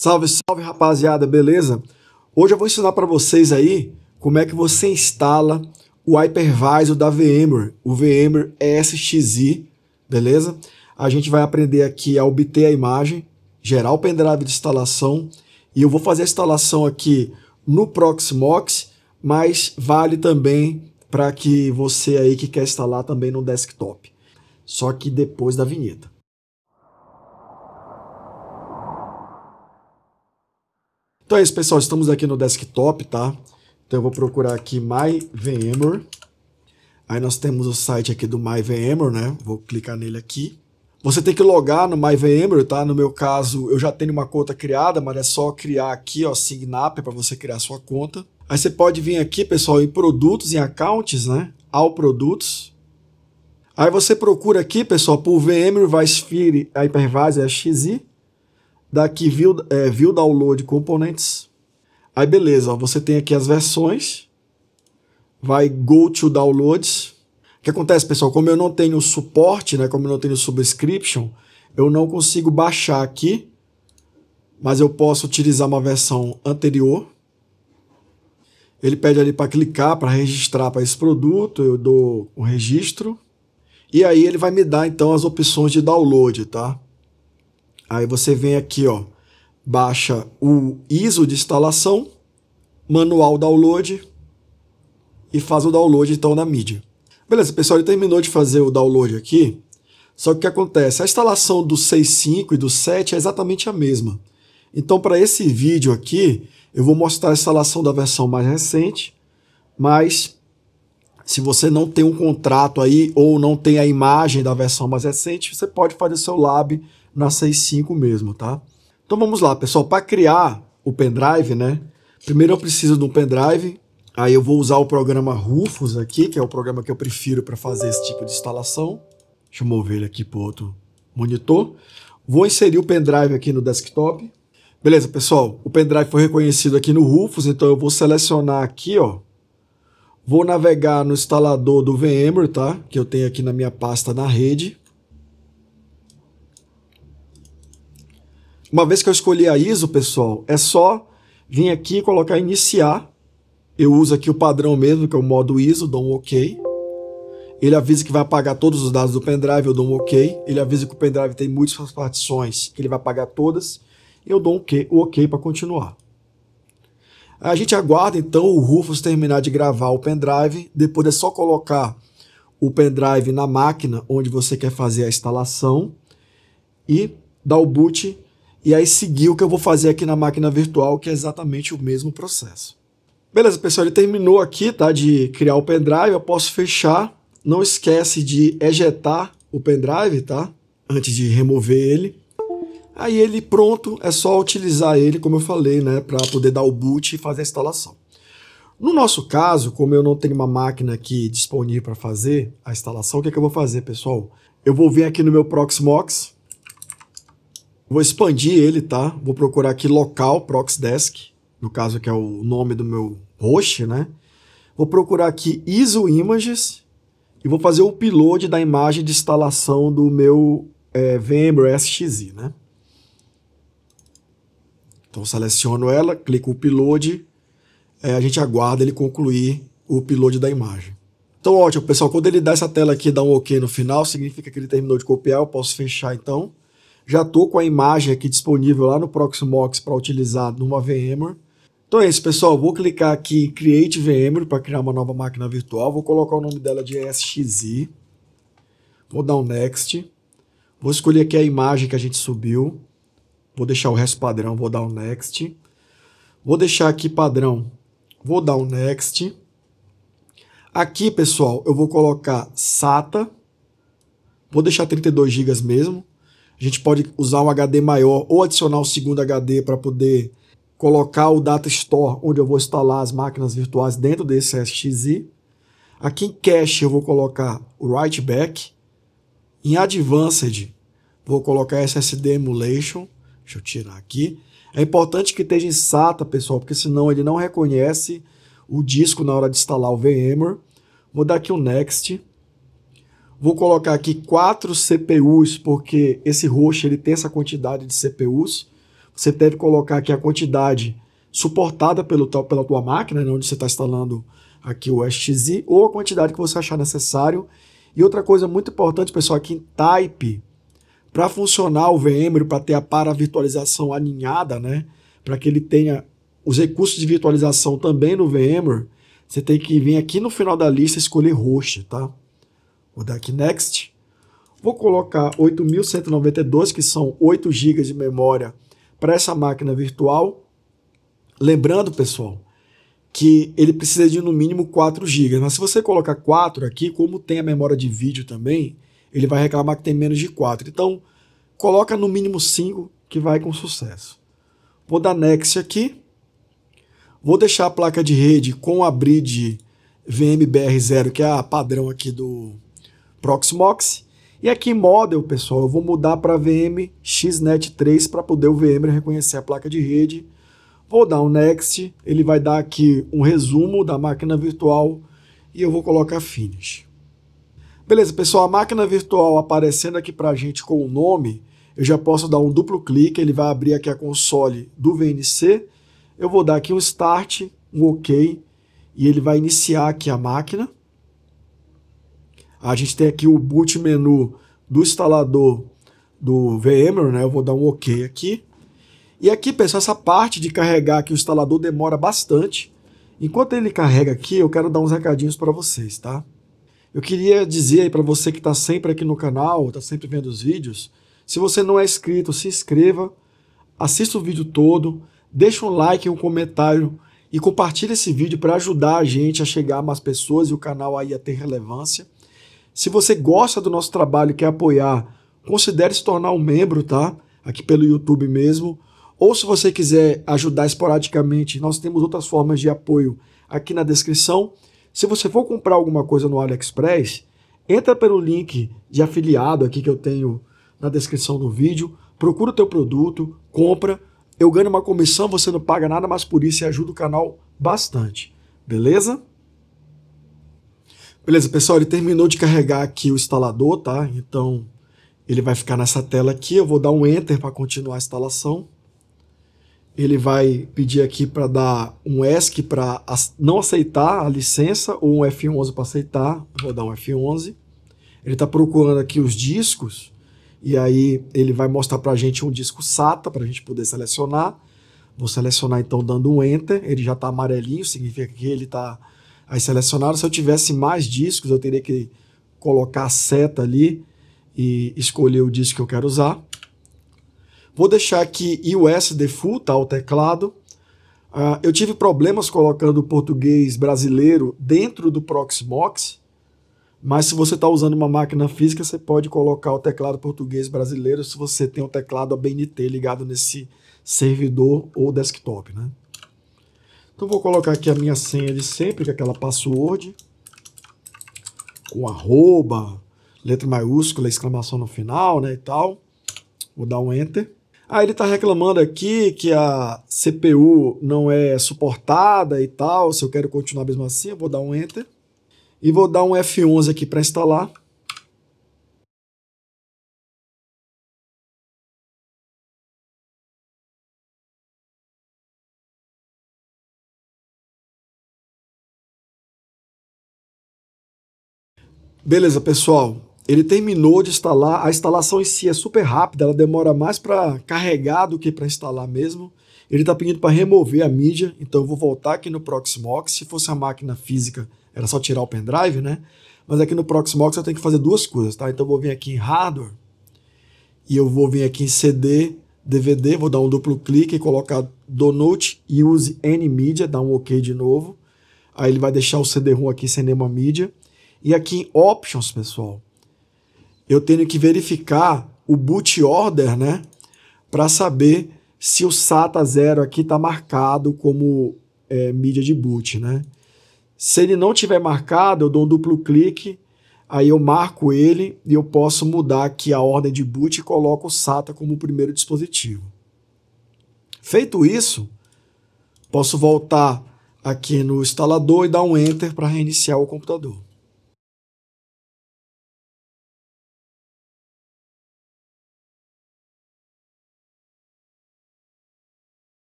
Salve, salve rapaziada, beleza? Hoje eu vou ensinar para vocês aí como é que você instala o hypervisor da VMware, o VMware ESXi, beleza? A gente vai aprender aqui a obter a imagem, gerar o pendrive de instalação e eu vou fazer a instalação aqui no Proxmox, mas vale também para que você aí que quer instalar também no desktop. Só que depois da vinheta. Então é isso, pessoal. Estamos aqui no desktop, tá? Então eu vou procurar aqui MyVMware. Aí nós temos o site aqui do MyVMware, né? Vou clicar nele aqui. Você tem que logar no MyVMware, tá? No meu caso, eu já tenho uma conta criada, mas é só criar aqui, ó, Signap para você criar sua conta. Aí você pode vir aqui, pessoal, em produtos, em accounts, né? Ao produtos. Aí você procura aqui, pessoal, por VMware Fire Hypervisor XI. Daqui, view, é, view Download Components. Aí, beleza, ó, você tem aqui as versões. Vai Go to Downloads. O que acontece, pessoal? Como eu não tenho suporte, né, como eu não tenho subscription, eu não consigo baixar aqui, mas eu posso utilizar uma versão anterior. Ele pede ali para clicar, para registrar para esse produto, eu dou o registro. E aí ele vai me dar então as opções de download, tá? Aí você vem aqui, ó, baixa o ISO de instalação, manual download e faz o download então na mídia. Beleza, pessoal, ele terminou de fazer o download aqui. Só que o que acontece? A instalação do 6.5 e do 7 é exatamente a mesma. Então, para esse vídeo aqui, eu vou mostrar a instalação da versão mais recente, mas se você não tem um contrato aí ou não tem a imagem da versão mais recente, você pode fazer seu lab na 6.5 mesmo, tá? Então vamos lá, pessoal. Para criar o pendrive, né? Primeiro eu preciso de um pendrive. Aí eu vou usar o programa Rufus aqui, que é o programa que eu prefiro para fazer esse tipo de instalação. Deixa eu mover ele aqui para outro monitor. Vou inserir o pendrive aqui no desktop. Beleza, pessoal. O pendrive foi reconhecido aqui no Rufus, então eu vou selecionar aqui, ó, Vou navegar no instalador do VMware, tá? Que eu tenho aqui na minha pasta na rede. Uma vez que eu escolhi a ISO, pessoal, é só vir aqui e colocar iniciar. Eu uso aqui o padrão mesmo, que é o modo ISO, dou um OK. Ele avisa que vai apagar todos os dados do pendrive, eu dou um OK. Ele avisa que o pendrive tem muitas partições, que ele vai apagar todas. Eu dou um OK, o OK para continuar. A gente aguarda então o Rufus terminar de gravar o pendrive, depois é só colocar o pendrive na máquina onde você quer fazer a instalação e dar o boot e aí seguir o que eu vou fazer aqui na máquina virtual, que é exatamente o mesmo processo. Beleza, pessoal, ele terminou aqui, tá, de criar o pendrive, eu posso fechar. Não esquece de ejetar o pendrive, tá? Antes de remover ele. Aí ele pronto, é só utilizar ele, como eu falei, né, para poder dar o boot e fazer a instalação. No nosso caso, como eu não tenho uma máquina aqui disponível para fazer a instalação, o que, é que eu vou fazer, pessoal? Eu vou vir aqui no meu Proxmox, vou expandir ele, tá? Vou procurar aqui local Proxdesk, no caso que é o nome do meu host, né? Vou procurar aqui ISO Images e vou fazer o upload da imagem de instalação do meu é, VMware SXI, né? Então seleciono ela, clico upload, é, a gente aguarda ele concluir o upload da imagem. Então ótimo, pessoal, quando ele dá essa tela aqui, dá um OK no final, significa que ele terminou de copiar, eu posso fechar então. Já estou com a imagem aqui disponível lá no Proxmox para utilizar numa VMware. Então é isso, pessoal. Vou clicar aqui em Create VMware para criar uma nova máquina virtual. Vou colocar o nome dela de SXI. Vou dar um Next. Vou escolher aqui a imagem que a gente subiu. Vou deixar o resto padrão, vou dar o next. Vou deixar aqui padrão, vou dar o next. Aqui, pessoal, eu vou colocar SATA. Vou deixar 32 GB mesmo. A gente pode usar um HD maior ou adicionar o um segundo HD para poder colocar o Data Store, onde eu vou instalar as máquinas virtuais dentro desse SXI. Aqui em Cache eu vou colocar o Writeback. Em Advanced, vou colocar SSD Emulation. Deixa eu tirar aqui. É importante que esteja em SATA, pessoal, porque senão ele não reconhece o disco na hora de instalar o VMware. Vou dar aqui o Next. Vou colocar aqui quatro CPUs, porque esse host ele tem essa quantidade de CPUs. Você deve colocar aqui a quantidade suportada pelo, pela tua máquina, né, onde você está instalando aqui o SXI, ou a quantidade que você achar necessário. E outra coisa muito importante, pessoal, aqui em Type, para funcionar o VMware, para ter a para virtualização aninhada, né? Para que ele tenha os recursos de virtualização também no VMware, você tem que vir aqui no final da lista escolher host, tá? Vou dar aqui next. Vou colocar 8.192, que são 8 GB de memória para essa máquina virtual. Lembrando, pessoal, que ele precisa de no mínimo 4 GB. Mas se você colocar 4 aqui, como tem a memória de vídeo também, ele vai reclamar que tem menos de 4. Então, coloca no mínimo 5 que vai com sucesso. Vou dar next aqui. Vou deixar a placa de rede com a bridge VMBR0, que é a padrão aqui do Proxmox. E aqui em model, pessoal, eu vou mudar para vmxnet 3 para poder o VM reconhecer a placa de rede. Vou dar um next, ele vai dar aqui um resumo da máquina virtual e eu vou colocar finish. Beleza, pessoal, a máquina virtual aparecendo aqui para a gente com o nome, eu já posso dar um duplo clique, ele vai abrir aqui a console do VNC, eu vou dar aqui um Start, um OK, e ele vai iniciar aqui a máquina. A gente tem aqui o boot menu do instalador do VMware, né? Eu vou dar um OK aqui. E aqui, pessoal, essa parte de carregar aqui o instalador demora bastante. Enquanto ele carrega aqui, eu quero dar uns recadinhos para vocês, tá? Eu queria dizer aí para você que está sempre aqui no canal, está sempre vendo os vídeos, se você não é inscrito, se inscreva, assista o vídeo todo, deixa um like, um comentário e compartilhe esse vídeo para ajudar a gente a chegar a mais pessoas e o canal aí a ter relevância. Se você gosta do nosso trabalho e quer apoiar, considere se tornar um membro, tá? Aqui pelo YouTube mesmo. Ou se você quiser ajudar esporadicamente, nós temos outras formas de apoio aqui na descrição. Se você for comprar alguma coisa no AliExpress, entra pelo link de afiliado aqui que eu tenho na descrição do vídeo, procura o teu produto, compra, eu ganho uma comissão, você não paga nada, mas por isso ajuda o canal bastante. Beleza? Beleza, pessoal, ele terminou de carregar aqui o instalador, tá? Então, ele vai ficar nessa tela aqui, eu vou dar um enter para continuar a instalação ele vai pedir aqui para dar um ESC para não aceitar a licença ou um F11 para aceitar. Vou dar um F11. Ele está procurando aqui os discos e aí ele vai mostrar para a gente um disco SATA para a gente poder selecionar. Vou selecionar então dando um Enter. Ele já está amarelinho, significa que ele está aí selecionado. Se eu tivesse mais discos, eu teria que colocar a seta ali e escolher o disco que eu quero usar. Vou deixar aqui US Default, tá, o teclado. Uh, eu tive problemas colocando o português brasileiro dentro do Proxmox, mas se você está usando uma máquina física, você pode colocar o teclado português brasileiro se você tem o teclado ABNT ligado nesse servidor ou desktop. Né? Então vou colocar aqui a minha senha de sempre, que é aquela password, com arroba, letra maiúscula, exclamação no final né, e tal. Vou dar um Enter. Ah, ele está reclamando aqui que a CPU não é suportada e tal. Se eu quero continuar mesmo assim, eu vou dar um Enter. E vou dar um F11 aqui para instalar. Beleza, pessoal ele terminou de instalar. A instalação em si é super rápida, ela demora mais para carregar do que para instalar mesmo. Ele está pedindo para remover a mídia, então eu vou voltar aqui no Proxmox. Se fosse a máquina física, era só tirar o pendrive, né? Mas aqui no Proxmox eu tenho que fazer duas coisas, tá? Então eu vou vir aqui em hardware e eu vou vir aqui em CD, DVD, vou dar um duplo clique e colocar Donut Use Any Media, dar um OK de novo. Aí ele vai deixar o CD-ROM aqui sem nenhuma mídia. E aqui em Options, pessoal, eu tenho que verificar o boot order, né? Para saber se o SATA 0 aqui está marcado como é, mídia de boot, né? Se ele não tiver marcado, eu dou um duplo clique, aí eu marco ele e eu posso mudar aqui a ordem de boot e coloco o SATA como o primeiro dispositivo. Feito isso, posso voltar aqui no instalador e dar um Enter para reiniciar o computador.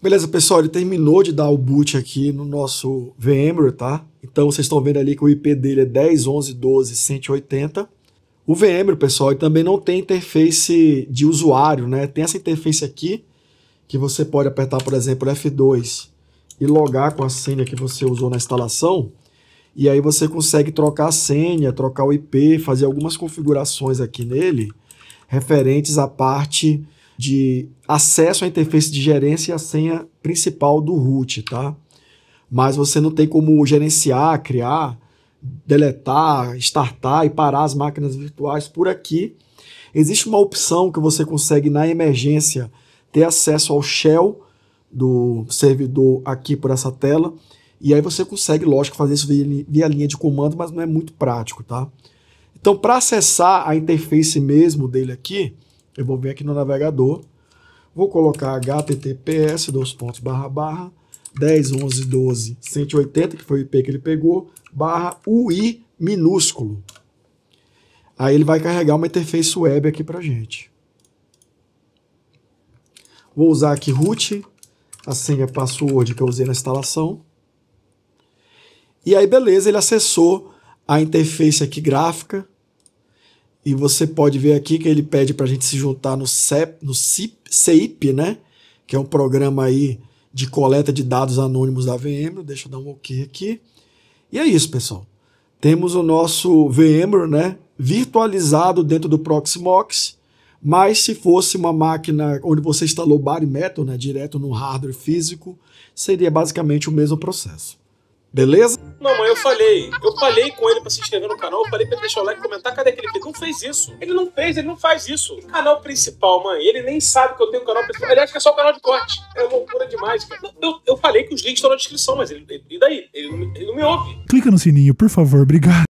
Beleza, pessoal, ele terminou de dar o boot aqui no nosso VMware, tá? Então vocês estão vendo ali que o IP dele é 10, 11, 12, 180. O VMware, pessoal, ele também não tem interface de usuário, né? Tem essa interface aqui que você pode apertar, por exemplo, F2 e logar com a senha que você usou na instalação. E aí você consegue trocar a senha, trocar o IP, fazer algumas configurações aqui nele referentes à parte de acesso à interface de gerência e a senha principal do root, tá? Mas você não tem como gerenciar, criar, deletar, startar e parar as máquinas virtuais por aqui. Existe uma opção que você consegue na emergência ter acesso ao shell do servidor aqui por essa tela. E aí você consegue, lógico, fazer isso via, via linha de comando, mas não é muito prático, tá? Então, para acessar a interface mesmo dele aqui, eu vou vir aqui no navegador, vou colocar https, dois pontos, barra, barra, 10, 11, 12, 180, que foi o IP que ele pegou, barra UI minúsculo. Aí ele vai carregar uma interface web aqui para gente. Vou usar aqui root, a senha password que eu usei na instalação. E aí, beleza, ele acessou a interface aqui gráfica, e você pode ver aqui que ele pede para a gente se juntar no, CEP, no CIP, CIP, né? Que é um programa aí de coleta de dados anônimos da VM. Deixa eu dar um OK aqui. E é isso, pessoal. Temos o nosso VMware, né? Virtualizado dentro do Proxmox. Mas se fosse uma máquina onde você instalou e metal, né, direto no hardware físico, seria basicamente o mesmo processo beleza? Não, mãe, eu falei. Eu falei com ele pra se inscrever no canal, eu falei pra ele deixar o like, comentar, cadê aquele ele Não fez isso. Ele não fez, ele não faz isso. Canal principal, mãe. Ele nem sabe que eu tenho um canal principal. Ele acha que é só o canal de corte. É loucura demais, cara. Eu, eu falei que os links estão na descrição, mas ele, e daí? Ele não, ele não me ouve. Clica no sininho, por favor, obrigado.